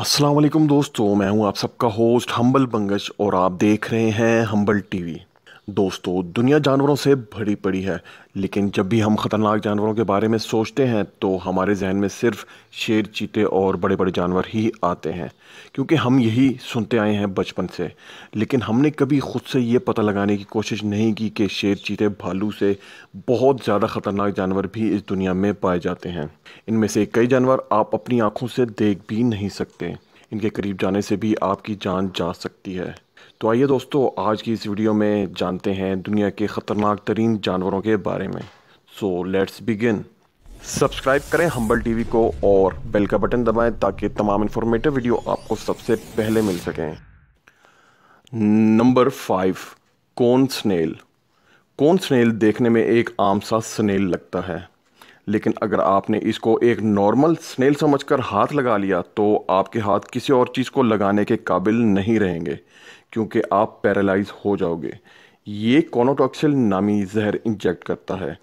असलम दोस्तों मैं हूं आप सबका होस्ट हम्बल बंगश और आप देख रहे हैं हम्बल टीवी दोस्तों दुनिया जानवरों से भरी पड़ी है लेकिन जब भी हम ख़तरनाक जानवरों के बारे में सोचते हैं तो हमारे जहन में सिर्फ शेर चीते और बड़े बड़े जानवर ही आते हैं क्योंकि हम यही सुनते आए हैं बचपन से लेकिन हमने कभी ख़ुद से ये पता लगाने की कोशिश नहीं की कि शेर चीते भालू से बहुत ज़्यादा ख़तरनाक जानवर भी इस दुनिया में पाए जाते हैं इनमें से कई जानवर आप अपनी आँखों से देख भी नहीं सकते इनके करीब जाने से भी आपकी जान जा सकती है तो आइए दोस्तों आज की इस वीडियो में जानते हैं दुनिया के ख़तरनाक तरीन जानवरों के बारे में सो लेट्स बिगिन सब्सक्राइब करें हम्बल टीवी को और बेल का बटन दबाएं ताकि तमाम इन्फॉर्मेटिव वीडियो आपको सबसे पहले मिल सकें नंबर फाइव कौन स्नेल कौन स्नेल देखने में एक आम सा स्नेल लगता है लेकिन अगर आपने इसको एक नॉर्मल स्नेल समझकर हाथ लगा लिया तो आपके हाथ किसी और चीज़ को लगाने के काबिल नहीं रहेंगे क्योंकि आप पैरालाइज हो जाओगे ये कोनोटॉक्सिल नामी जहर इंजेक्ट करता है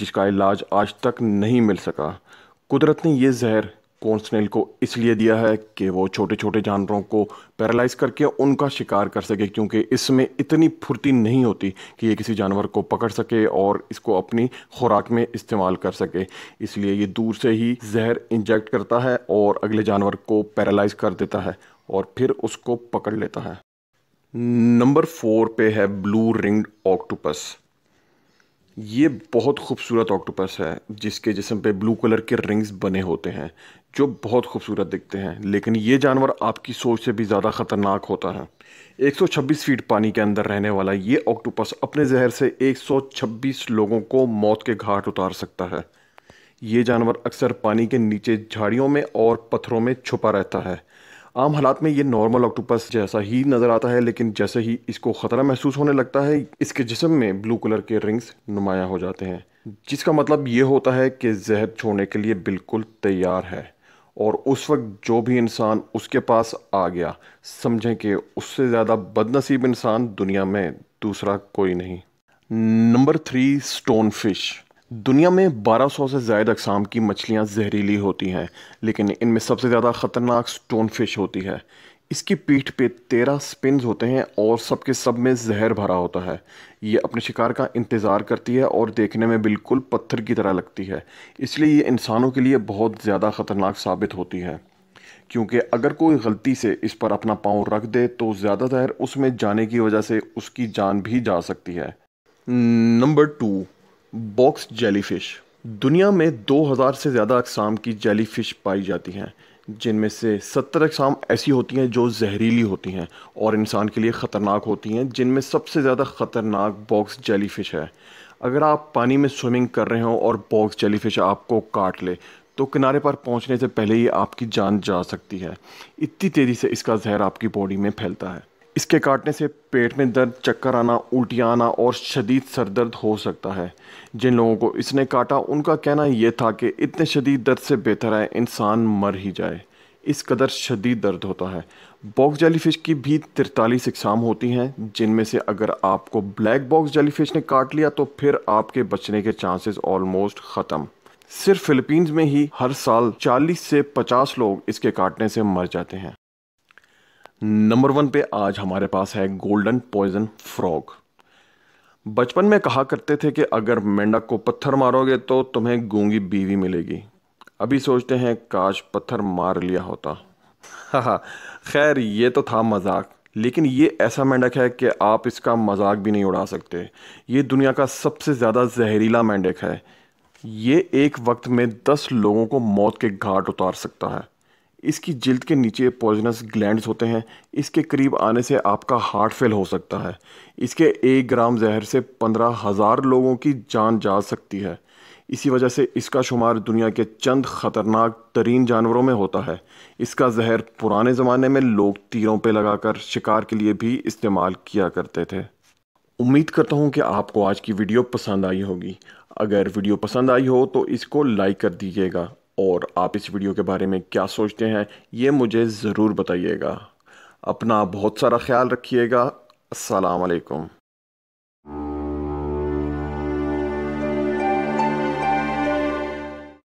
जिसका इलाज आज तक नहीं मिल सका कुदरत ने यह जहर स्नेल को इसलिए दिया है कि वो छोटे छोटे जानवरों को पैरालाइज करके उनका शिकार कर सके क्योंकि इसमें इतनी फुर्ती नहीं होती कि ये किसी जानवर को पकड़ सके और इसको अपनी खुराक में इस्तेमाल कर सके इसलिए ये दूर से ही जहर इंजेक्ट करता है और अगले जानवर को पैरालाइज कर देता है और फिर उसको पकड़ लेता है नंबर फोर पे है ब्लू रिंग्ड ऑक्टोपस ये बहुत खूबसूरत ऑक्टोपस है जिसके जिसम पे ब्लू कलर के रिंग्स बने होते हैं जो बहुत खूबसूरत दिखते हैं लेकिन ये जानवर आपकी सोच से भी ज़्यादा ख़तरनाक होता है 126 फीट पानी के अंदर रहने वाला ये ऑक्टोपस अपने जहर से 126 लोगों को मौत के घाट उतार सकता है ये जानवर अक्सर पानी के नीचे झाड़ियों में और पत्थरों में छुपा रहता है आम हालात में ये नॉर्मल ऑक्टोपस जैसा ही नज़र आता है लेकिन जैसे ही इसको ख़तरा महसूस होने लगता है इसके जिसम में ब्लू कलर के रिंग्स नुमाया हो जाते हैं जिसका मतलब ये होता है कि जहर छोड़ने के लिए बिल्कुल तैयार है और उस वक्त जो भी इंसान उसके पास आ गया समझें कि उससे ज़्यादा बदनसीब इंसान दुनिया में दूसरा कोई नहीं नंबर थ्री स्टोन फिश दुनिया में 1200 से ज़ायद अकसाम की मछलियाँ जहरीली होती हैं लेकिन इनमें सबसे ज़्यादा ख़तरनाक स्टोन फिश होती है इसकी पीठ पे तेरह स्पिन्स होते हैं और सबके सब में जहर भरा होता है ये अपने शिकार का इंतज़ार करती है और देखने में बिल्कुल पत्थर की तरह लगती है इसलिए ये इंसानों के लिए बहुत ज़्यादा ख़तरनाक साबित होती है क्योंकि अगर कोई गलती से इस पर अपना पाँव रख दे तो ज़्यादा जहर उसमें जाने की वजह से उसकी जान भी जा सकती है नंबर टू बॉक्स जेलीफिश दुनिया में 2000 से ज़्यादा अकसाम की जेलीफिश पाई जाती हैं जिनमें से सत्तर अकसाम ऐसी होती हैं जो जहरीली होती हैं और इंसान के लिए ख़तरनाक होती हैं जिनमें सबसे ज़्यादा ख़तरनाक बॉक्स जेलीफिश है अगर आप पानी में स्विमिंग कर रहे हो और बॉक्स जेलीफिश आपको काट ले तो किनारे पर पहुंचने से पहले ही आपकी जान जा सकती है इतनी तेज़ी से इसका जहर आपकी बॉडी में फैलता है इसके काटने से पेट में दर्द चक्कर आना उल्टियाँ आना और शदीद सरदर्द हो सकता है जिन लोगों को इसने काटा उनका कहना यह था कि इतने शदीद दर्द से बेहतर है इंसान मर ही जाए इस कदर शदीद दर्द होता है बॉक्स जेलीफिश की भी तिरतालीस इकसाम होती हैं जिनमें से अगर आपको ब्लैक बॉक्स जेलीफिश ने काट लिया तो फिर आपके बचने के चांसेस ऑलमोस्ट ख़त्म सिर्फ फिलीपींस में ही हर साल 40 से 50 लोग इसके काटने से मर जाते हैं नंबर वन पे आज हमारे पास है गोल्डन पॉइजन फ्रॉग बचपन में कहा करते थे कि अगर मेंढक को पत्थर मारोगे तो तुम्हें गूंगी बीवी मिलेगी अभी सोचते हैं काश पत्थर मार लिया होता खैर ये तो था मजाक लेकिन ये ऐसा मेंढक है कि आप इसका मजाक भी नहीं उड़ा सकते ये दुनिया का सबसे ज़्यादा जहरीला मेंढक है ये एक वक्त में दस लोगों को मौत के घाट उतार सकता है इसकी जिल्द के नीचे पॉइजनस ग्लैंड होते हैं इसके करीब आने से आपका हार्ट फेल हो सकता है इसके एक ग्राम जहर से पंद्रह हज़ार लोगों की जान जा सकती है इसी वजह से इसका शुमार दुनिया के चंद ख़तरनाक तरीन जानवरों में होता है इसका जहर पुराने ज़माने में लोग तीरों लगा लगाकर शिकार के लिए भी इस्तेमाल किया करते थे उम्मीद करता हूँ कि आपको आज की वीडियो पसंद आई होगी अगर वीडियो पसंद आई हो तो इसको लाइक कर दीजिएगा और आप इस वीडियो के बारे में क्या सोचते हैं ये मुझे ज़रूर बताइएगा अपना बहुत सारा ख्याल रखिएगा असलकम